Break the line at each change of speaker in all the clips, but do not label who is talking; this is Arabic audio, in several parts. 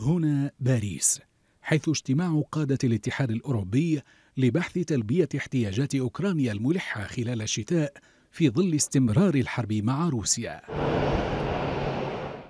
هنا باريس حيث اجتماع قادة الاتحاد الأوروبي لبحث تلبية احتياجات أوكرانيا الملحة خلال الشتاء في ظل استمرار الحرب مع روسيا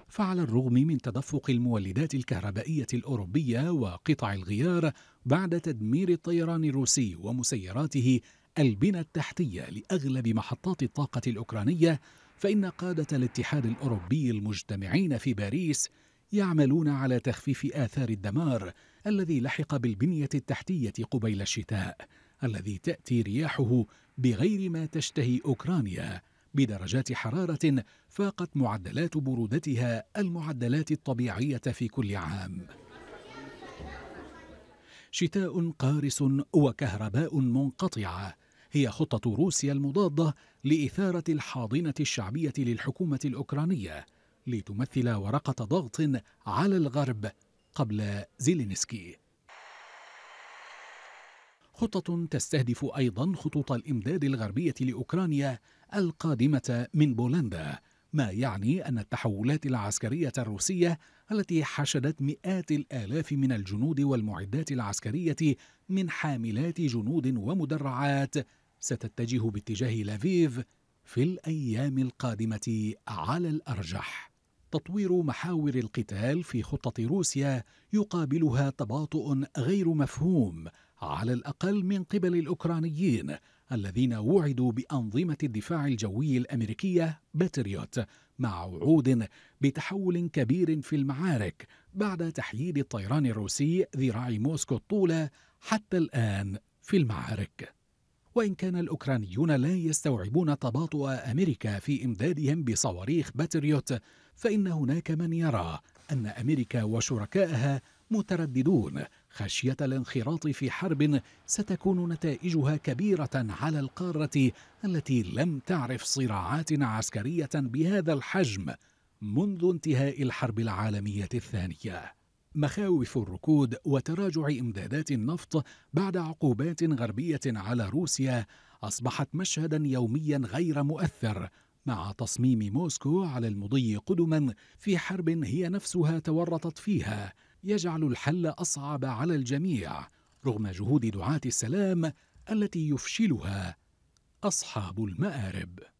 فعلى الرغم من تدفق المولدات الكهربائية الأوروبية وقطع الغيار بعد تدمير الطيران الروسي ومسيراته البنى التحتية لأغلب محطات الطاقة الأوكرانية فإن قادة الاتحاد الأوروبي المجتمعين في باريس يعملون على تخفيف آثار الدمار الذي لحق بالبنية التحتية قبيل الشتاء الذي تأتي رياحه بغير ما تشتهي أوكرانيا بدرجات حرارة فاقت معدلات برودتها المعدلات الطبيعية في كل عام شتاء قارس وكهرباء منقطعة هي خطة روسيا المضادة لإثارة الحاضنة الشعبية للحكومة الأوكرانية لتمثل ورقة ضغط على الغرب قبل زيلينسكي خطة تستهدف أيضا خطوط الإمداد الغربية لأوكرانيا القادمة من بولندا ما يعني أن التحولات العسكرية الروسية التي حشدت مئات الآلاف من الجنود والمعدات العسكرية من حاملات جنود ومدرعات ستتجه باتجاه لافيف في الأيام القادمة على الأرجح تطوير محاور القتال في خطة روسيا يقابلها تباطؤ غير مفهوم على الأقل من قبل الأوكرانيين الذين وعدوا بأنظمة الدفاع الجوي الأمريكية باتريوت مع وعود بتحول كبير في المعارك بعد تحييد الطيران الروسي ذراع موسكو الطولة حتى الآن في المعارك وإن كان الأوكرانيون لا يستوعبون تباطؤ أمريكا في إمدادهم بصواريخ باتريوت فإن هناك من يرى أن أمريكا وشركائها مترددون خشية الانخراط في حرب ستكون نتائجها كبيرة على القارة التي لم تعرف صراعات عسكرية بهذا الحجم منذ انتهاء الحرب العالمية الثانية. مخاوف الركود وتراجع امدادات النفط بعد عقوبات غربية على روسيا أصبحت مشهدا يوميا غير مؤثر مع تصميم موسكو على المضي قدما في حرب هي نفسها تورطت فيها يجعل الحل اصعب على الجميع رغم جهود دعاه السلام التي يفشلها اصحاب المارب